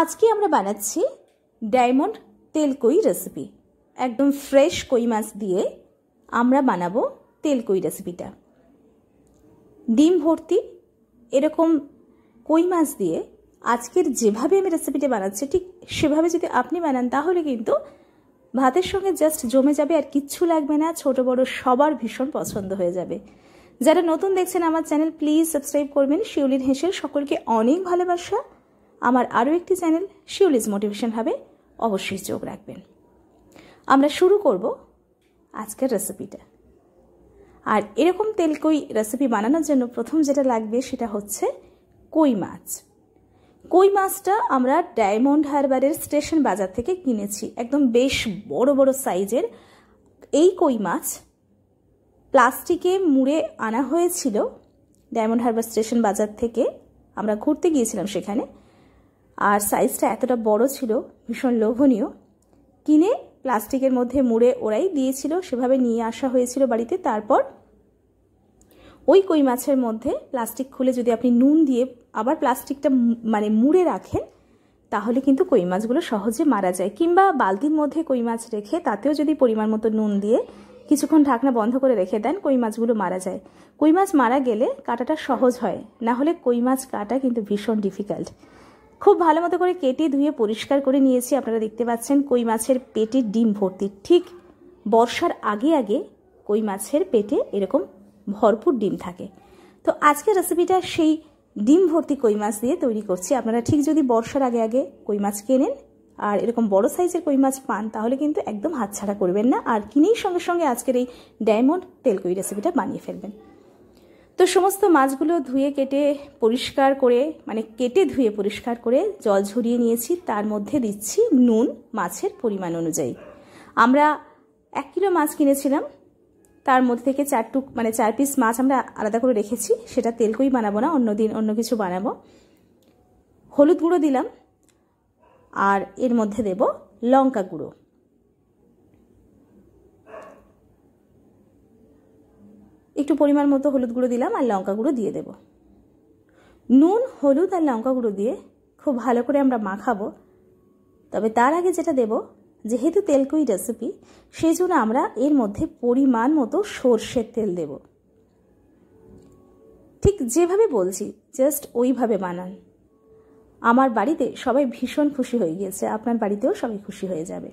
আজকে আমরা বানাচ্ছি ডায়মন্ড তেলকই রেসিপি একদম ফ্রেশ কই মাছ দিয়ে আমরা বানাবো তেলকই রেসিপিটা ডিম ভর্তি এরকম কই মাছ দিয়ে আজকের যেভাবে আমি রেসিপিটা বানাচ্ছি ঠিক সেভাবে যদি আপনি বানান তাহলে কিন্তু ভাতের সঙ্গে জাস্ট জমে যাবে আর কিচ্ছু লাগবে না ছোট বড় সবার ভীষণ পছন্দ হয়ে যাবে যারা নতুন দেখছেন আমার চ্যানেল প্লিজ সাবস্ক্রাইব করবেন শিউলির হেসেল সকলকে অনেক ভালোবাসা আমার আরও একটি চ্যানেল শিউলিজ মোটিভেশন হবে অবশ্যই চোখ রাখবেন আমরা শুরু করব আজকের রেসিপিটা আর এরকম তেলকই রেসিপি বানানোর জন্য প্রথম যেটা লাগবে সেটা হচ্ছে কই মাছ কই মাছটা আমরা ডায়মন্ড হারবারের স্টেশন বাজার থেকে কিনেছি একদম বেশ বড় বড় সাইজের এই কই মাছ প্লাস্টিকে মুড়ে আনা হয়েছিল ডায়মন্ড হারবার স্টেশন বাজার থেকে আমরা ঘুরতে গিয়েছিলাম সেখানে আর সাইজটা এতটা বড় ছিল ভীষণ লোভনীয় কিনে প্লাস্টিকের মধ্যে মুড়ে ওরাই দিয়েছিল সেভাবে নিয়ে আসা হয়েছিল বাড়িতে তারপর ওই কই মাছের মধ্যে প্লাস্টিক খুলে যদি আপনি নুন দিয়ে আবার প্লাস্টিকটা মানে মুড়ে রাখেন তাহলে কিন্তু কই মাছগুলো সহজে মারা যায় কিংবা বালতির মধ্যে কই মাছ রেখে তাতেও যদি পরিমাণ মতো নুন দিয়ে কিছুক্ষণ ঢাকনা বন্ধ করে রেখে দেন কই মাছগুলো মারা যায় কই মাছ মারা গেলে কাটাটা সহজ হয় না হলে কই মাছ কাটা কিন্তু ভীষণ ডিফিকাল্ট খুব ভালো মতো করে কেটে ধুয়ে পরিষ্কার করে নিয়েছি আপনারা দেখতে পাচ্ছেন কই মাছের পেটে ডিম ভর্তি ঠিক বর্ষার আগে আগে কই মাছের পেটে এরকম ভরপুর ডিম থাকে তো আজকের রেসিপিটা সেই ডিম ভর্তি কই মাছ দিয়ে তৈরি করছি আপনারা ঠিক যদি বর্ষার আগে আগে কই মাছ কেনেন আর এরকম বড় সাইজের কই মাছ পান তাহলে কিন্তু একদম হাতছাড়া করবেন না আর কিনেই সঙ্গে সঙ্গে আজকের এই ডায়মন্ড তেলকই রেসিপিটা বানিয়ে ফেলবেন তো সমস্ত মাছগুলো ধুয়ে কেটে পরিষ্কার করে মানে কেটে ধুয়ে পরিষ্কার করে জল ঝরিয়ে নিয়েছি তার মধ্যে দিচ্ছি নুন মাছের পরিমাণ অনুযায়ী আমরা এক কিলো মাছ কিনেছিলাম তার মধ্যে থেকে চার টুক মানে চার পিস মাছ আমরা আলাদা করে রেখেছি সেটা তেলকই বানাবো না অন্য দিন অন্য কিছু বানাবো হলুদ গুঁড়ো দিলাম আর এর মধ্যে দেব লঙ্কা গুঁড়ো একটু পরিমাণ মতো হলুদ গুঁড়ো দিলাম আর লঙ্কা গুঁড়ো দিয়ে দেব নুন হলুদ আর লঙ্কা গুঁড়ো দিয়ে খুব ভালো করে আমরা মাখাবো তবে তার আগে যেটা দেব যেহেতু তেলকুই রেসিপি সেই জন্য আমরা এর মধ্যে পরিমাণ মতো সর্ষের তেল দেব ঠিক যেভাবে বলছি জাস্ট ওইভাবে বানান আমার বাড়িতে সবাই ভীষণ খুশি হয়ে গিয়েছে আপনার বাড়িতেও সবাই খুশি হয়ে যাবে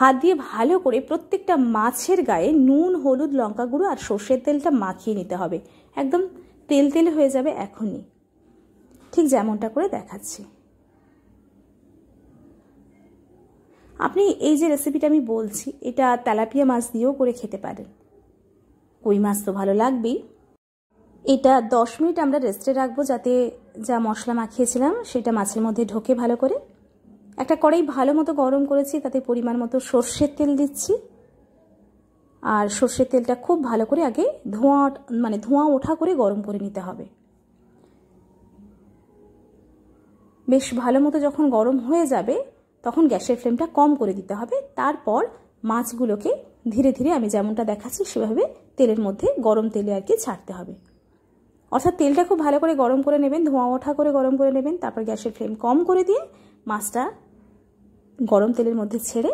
হাত দিয়ে ভালো করে প্রত্যেকটা মাছের গায়ে নুন হলুদ লঙ্কা গুঁড়ো আর সর্ষের তেলটা মাখিয়ে নিতে হবে একদম তেল তেল হয়ে যাবে এখনই ঠিক যেমনটা করে দেখাচ্ছি আপনি এই যে রেসিপিটা আমি বলছি এটা তেলাপিয়া মাছ দিয়েও করে খেতে পারেন কই মাছ তো ভালো লাগবেই এটা দশ মিনিট আমরা রেস্টে রাখবো যাতে যা মশলা মাখিয়েছিলাম সেটা মাছের মধ্যে ঢোকে ভালো করে একটা কড়াই ভালো মতো গরম করেছি তাতে পরিমাণ মতো সর্ষের তেল দিচ্ছি আর সর্ষের তেলটা খুব ভালো করে আগে ধোঁয়া মানে ধোঁয়া ওঠা করে গরম করে নিতে হবে বেশ ভালো মতো যখন গরম হয়ে যাবে তখন গ্যাসের ফ্লেমটা কম করে দিতে হবে তারপর মাছগুলোকে ধীরে ধীরে আমি যেমনটা দেখাচ্ছি সেভাবে তেলের মধ্যে গরম তেলে আর কি ছাড়তে হবে অর্থাৎ তেলটা খুব ভালো করে গরম করে নেবেন ধোঁয়া ওঠা করে গরম করে নেবেন তারপর গ্যাসের ফ্লেম কম করে দিয়ে মাছটা গরম তেলের মধ্যে ছেড়ে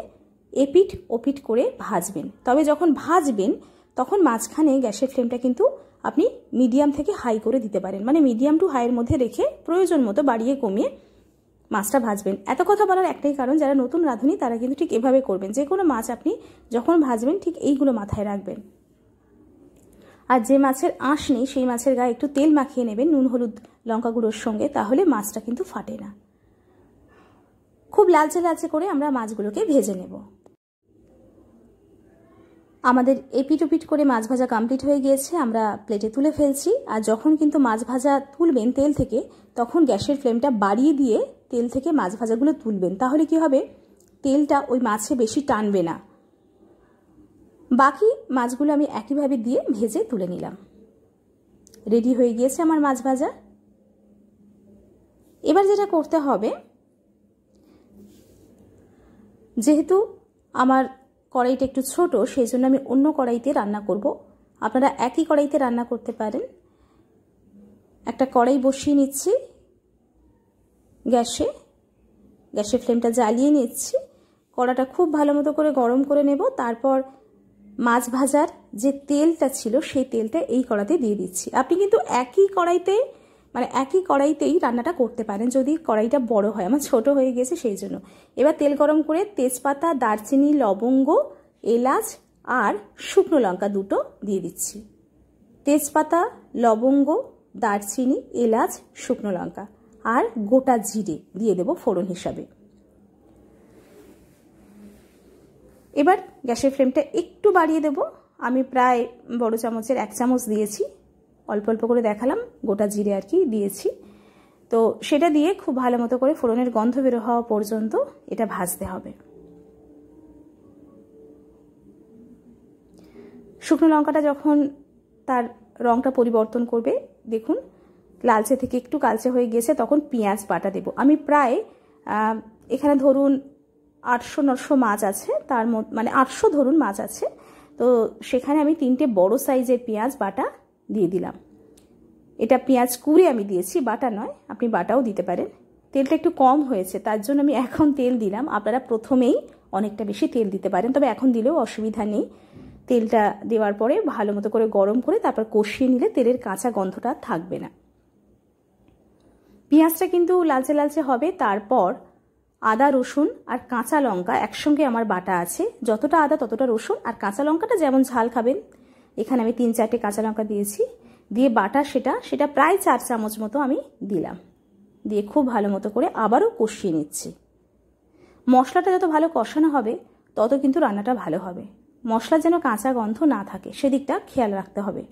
এপিঠ ওপিঠ করে ভাজবেন তবে যখন ভাজবেন তখন মাঝখানে গ্যাসের ফ্লেমটা কিন্তু আপনি মিডিয়াম থেকে হাই করে দিতে পারেন মানে মিডিয়াম টু হাইয়ের মধ্যে রেখে প্রয়োজন মতো বাড়িয়ে কমিয়ে মাছটা ভাজবেন এত কথা বলার একটাই কারণ যারা নতুন রাঁধুনি তারা কিন্তু ঠিক এভাবে করবেন যে কোনো মাছ আপনি যখন ভাজবেন ঠিক এইগুলো মাথায় রাখবেন আর যে মাছের আঁশ নেই সেই মাছের গায়ে একটু তেল মাখিয়ে নেবেন নুন হলুদ লঙ্কা গুঁড়োর সঙ্গে তাহলে মাছটা কিন্তু ফাটে না খুব লালচে লালচে করে আমরা মাছগুলোকে ভেজে নেব আমাদের এপিট ওপিট করে মাছ ভাজা কমপ্লিট হয়ে গিয়েছে আমরা প্লেটে তুলে ফেলছি আর যখন কিন্তু মাছ ভাজা তুলবেন তেল থেকে তখন গ্যাসের ফ্লেমটা বাড়িয়ে দিয়ে তেল থেকে মাছ ভাজাগুলো তুলবেন তাহলে কি হবে তেলটা ওই মাছে বেশি টানবে না বাকি মাছগুলো আমি একইভাবে দিয়ে ভেজে তুলে নিলাম রেডি হয়ে গিয়েছে আমার মাছ ভাজা এবার যেটা করতে হবে যেহেতু আমার কড়াইটা একটু ছোট সেই জন্য আমি অন্য কড়াইতে রান্না করব আপনারা একই কড়াইতে রান্না করতে পারেন একটা কড়াই বসিয়ে নিচ্ছি গ্যাসে গ্যাসের ফ্লেমটা জ্বালিয়ে নিচ্ছি কড়াটা খুব ভালো মতো করে গরম করে নেব তারপর মাছ ভাজার যে তেলটা ছিল সেই তেলটা এই কড়াতে দিয়ে দিচ্ছি আপনি কিন্তু একই কড়াইতে মানে একই কড়াইতেই রান্নাটা করতে পারেন যদি কড়াইটা বড় হয় আমার ছোট হয়ে গেছে সেই জন্য এবার তেল গরম করে তেজপাতা দারচিনি লবঙ্গ এলাচ আর শুকনো লঙ্কা দুটো দিয়ে দিচ্ছি তেজপাতা লবঙ্গ দারচিনি এলাচ শুকনো লঙ্কা আর গোটা জিরে দিয়ে দেব ফোড়ন হিসাবে এবার গ্যাসের ফ্লেমটা একটু বাড়িয়ে দেব আমি প্রায় বড় চামচের এক চামচ দিয়েছি অল্প অল্প করে দেখালাম গোটা জিরে আর কি দিয়েছি তো সেটা দিয়ে খুব ভালো মতো করে ফোড়নের গন্ধ বেরো হওয়া পর্যন্ত এটা ভাজতে হবে শুকনো লঙ্কাটা যখন তার রঙটা পরিবর্তন করবে দেখুন লালচে থেকে একটু কালচে হয়ে গেছে তখন পেঁয়াজ বাটা দেব আমি প্রায় এখানে ধরুন আটশো নশো মাছ আছে তার মানে আটশো ধরুন মাছ আছে তো সেখানে আমি তিনটে বড় সাইজের পেঁয়াজ বাটা দিয়ে দিলাম এটা পেঁয়াজ কুড়ে আমি দিয়েছি বাটা নয় আপনি বাটাও দিতে পারেন তেলটা একটু কম হয়েছে তার জন্য আমি এখন তেল দিলাম আপনারা প্রথমেই অনেকটা বেশি তেল দিতে পারেন তবে এখন দিলেও অসুবিধা নেই তেলটা দেওয়ার পরে ভালো মতো করে গরম করে তারপর কষিয়ে নিলে তেলের কাঁচা গন্ধটা থাকবে না পেঁয়াজটা কিন্তু লালচে লালচে হবে তারপর আদা রসুন আর কাঁচা লঙ্কা একসঙ্গে আমার বাটা আছে যতটা আদা ততটা রসুন আর কাঁচা লঙ্কাটা যেমন ঝাল খাবেন এখানে আমি তিন চারটে কাঁচা লঙ্কা দিয়েছি দিয়ে বাটা সেটা সেটা প্রায় চার চামচ মতো আমি দিলাম দিয়ে খুব ভালো মতো করে আবারও কষিয়ে নিচ্ছি মশলাটা যত ভালো কষানো হবে তত কিন্তু রান্নাটা ভালো হবে মশলা যেন কাঁচা গন্ধ না থাকে সেদিকটা খেয়াল রাখতে হবে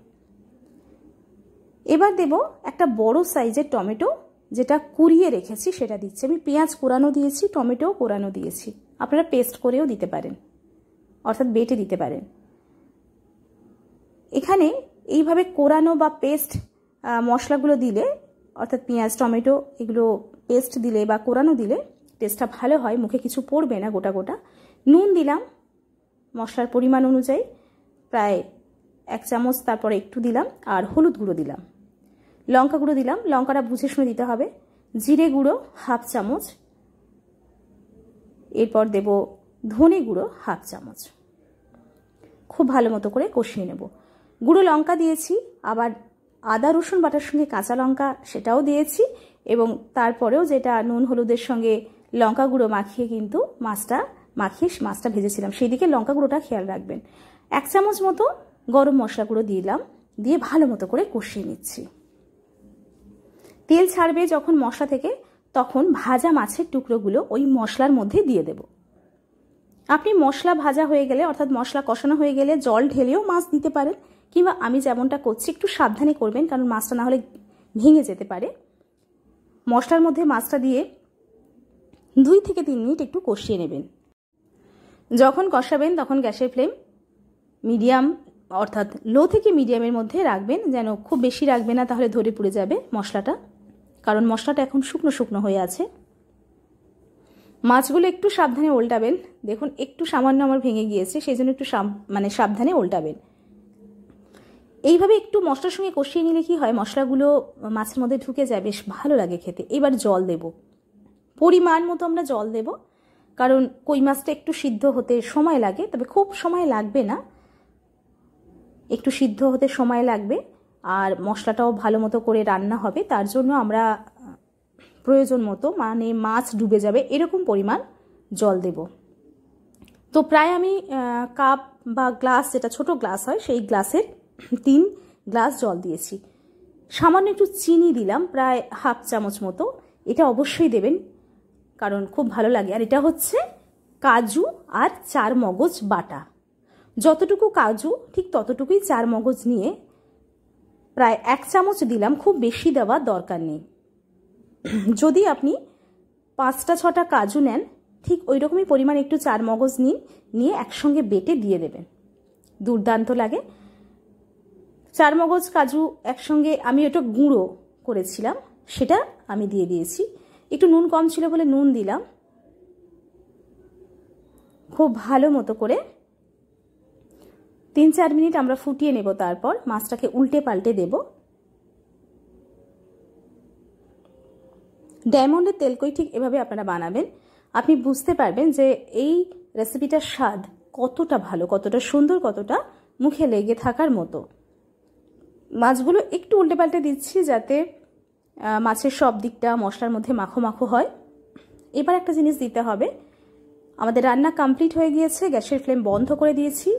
এবার দেব একটা বড় সাইজের টমেটো যেটা কুড়িয়ে রেখেছি সেটা দিচ্ছি আমি পেঁয়াজ কোরানো দিয়েছি টমেটোও কোরানো দিয়েছি আপনারা পেস্ট করেও দিতে পারেন অর্থাৎ বেটে দিতে পারেন এখানে এইভাবে কোরানো বা পেস্ট মশলাগুলো দিলে অর্থাৎ পেঁয়াজ টমেটো এগুলো পেস্ট দিলে বা কোরানো দিলে টেস্টটা ভালো হয় মুখে কিছু পড়বে না গোটা গোটা নুন দিলাম মশলার পরিমাণ অনুযায়ী প্রায় এক চামচ তারপরে একটু দিলাম আর হলুদ গুঁড়ো দিলাম লঙ্কা গুঁড়ো দিলাম লঙ্কাটা বুঝে শুনে দিতে হবে জিরে গুঁড়ো হাফ চামচ এরপর দেব ধনে গুঁড়ো হাফ চামচ খুব ভালো মতো করে কষিয়ে নেব গুঁড়ো লঙ্কা দিয়েছি আবার আদা রসুন বাটার সঙ্গে কাঁচা লঙ্কা সেটাও দিয়েছি এবং তারপরেও যেটা নুন হলুদের সঙ্গে লঙ্কা গুঁড়ো মাখিয়ে কিন্তু মাছটা মাখিয়ে মাছটা ভেজেছিলাম সেই দিকে লঙ্কা গুঁড়োটা খেয়াল রাখবেন এক চামচ মতো গরম মশলা গুঁড়ো দিলাম দিয়ে ভালো মতো করে কষিয়ে নিচ্ছি তেল ছাড়বে যখন মশলা থেকে তখন ভাজা মাছের টুকরোগুলো ওই মশলার মধ্যে দিয়ে দেব আপনি মশলা ভাজা হয়ে গেলে অর্থাৎ মশলা কষানো হয়ে গেলে জল ঢেলেও মাছ দিতে পারেন কিংবা আমি যেমনটা করছি একটু সাবধানে করবেন কারণ মাছটা না হলে ভেঙে যেতে পারে মশলার মধ্যে মাছটা দিয়ে দুই থেকে তিন মিনিট একটু কষিয়ে নেবেন যখন কষাবেন তখন গ্যাসের ফ্লেম মিডিয়াম অর্থাৎ লো থেকে মিডিয়ামের মধ্যে রাখবেন যেন খুব বেশি রাখবে না তাহলে ধরে পুড়ে যাবে মশলাটা কারণ মশলাটা এখন শুকনো শুকনো হয়ে আছে মাছগুলো একটু সাবধানে উল্টাবেন দেখুন একটু সামান্য আমার ভেঙে গিয়েছে সেই জন্য একটু মানে সাবধানে উল্টাবেন এইভাবে একটু মশলার সঙ্গে কষিয়ে নিলে কি হয় মশলাগুলো মাছের মধ্যে ঢুকে যায় বেশ ভালো লাগে খেতে এবার জল দেব পরিমাণ মতো আমরা জল দেব কারণ কই মাছটা একটু সিদ্ধ হতে সময় লাগে তবে খুব সময় লাগবে না একটু সিদ্ধ হতে সময় লাগবে আর মশলাটাও ভালো মতো করে রান্না হবে তার জন্য আমরা প্রয়োজন মতো মানে মাছ ডুবে যাবে এরকম পরিমাণ জল দেব তো প্রায় আমি কাপ বা গ্লাস যেটা ছোট গ্লাস হয় সেই গ্লাসের তিন গ্লাস জল দিয়েছি সামান্য একটু চিনি দিলাম প্রায় হাফ চামচ মতো এটা অবশ্যই দেবেন কারণ খুব ভালো লাগে আর এটা হচ্ছে কাজু আর চার মগজ বাটা যতটুকু কাজু ঠিক ততটুকুই চার মগজ নিয়ে প্রায় এক চামচ দিলাম খুব বেশি দেওয়া দরকার নেই যদি আপনি পাঁচটা ছটা কাজু নেন ঠিক ওই রকমই পরিমাণ একটু চার মগজ নিন নিয়ে একসঙ্গে বেটে দিয়ে দেবেন দুর্দান্ত লাগে চারমগজ কাজু একসঙ্গে আমি ওটা গুঁড়ো করেছিলাম সেটা আমি দিয়ে দিয়েছি একটু নুন কম ছিল বলে নুন দিলাম খুব ভালো মতো করে তিন চার মিনিট আমরা ফুটিয়ে নেব তারপর মাছটাকে উল্টে পাল্টে দেব ডায়মন্ডের তেলকই ঠিক এভাবে আপনারা বানাবেন আপনি বুঝতে পারবেন যে এই রেসিপিটার স্বাদ কতটা ভালো কতটা সুন্দর কতটা মুখে লেগে থাকার মতো মাছগুলো একটু উল্টে পাল্টে দিচ্ছি যাতে মাছের সব দিকটা মশলার মধ্যে মাখো মাখো হয় এবার একটা জিনিস দিতে হবে আমাদের রান্না কমপ্লিট হয়ে গিয়েছে গ্যাসের ফ্লেম বন্ধ করে দিয়েছি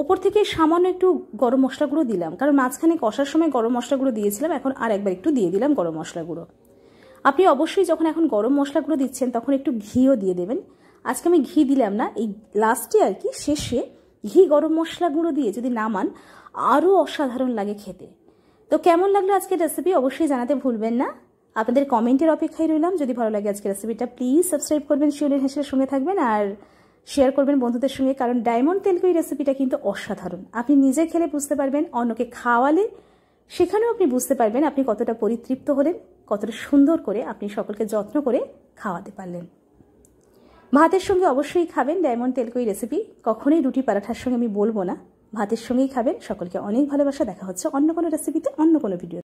ওপর থেকে সামান্য একটু গরম মশলা গুঁড়ো দিলাম কারণ মাঝখানে কষার সময় গরম মশলা গুঁড়ো দিয়েছিলাম এখন আর একবার একটু দিয়ে দিলাম গরম মশলা গুঁড়ো আপনি অবশ্যই যখন এখন গরম মশলা গুঁড়ো দিচ্ছেন তখন একটু ঘিও দিয়ে দেবেন আজকে আমি ঘি দিলাম না এই লাস্টে আর কি শেষে ঘি গরম মশলা গুঁড়ো দিয়ে যদি নামান আরও অসাধারণ লাগে খেতে তো কেমন লাগলো আজকের রেসিপি অবশ্যই জানাতে ভুলবেন না আপনাদের কমেন্টের অপেক্ষায় রইলাম যদি ভালো লাগে আজকের রেসিপিটা প্লিজ সাবস্ক্রাইব করবেন শিওলের হেসের সঙ্গে থাকবেন আর শেয়ার করবেন বন্ধুদের সঙ্গে কারণ ডায়মন্ড তেলকুই রেসিপিটা কিন্তু অসাধারণ আপনি নিজে খেলে বুঝতে পারবেন অন্যকে খাওয়ালে সেখানেও আপনি বুঝতে পারবেন আপনি কতটা পরিতৃপ্ত হলেন কতটা সুন্দর করে আপনি সকলকে যত্ন করে খাওয়াতে পারলেন ভাতের সঙ্গে অবশ্যই খাবেন ডায়মন্ড তেলকুই রেসিপি কখনোই রুটি পরাঠার সঙ্গে আমি বলবো না ভাতের সঙ্গেই খাবেন সকলকে অনেক ভালোবাসা দেখা হচ্ছে অন্য কোনো রেসিপিতে অন্য কোনো ভিডিও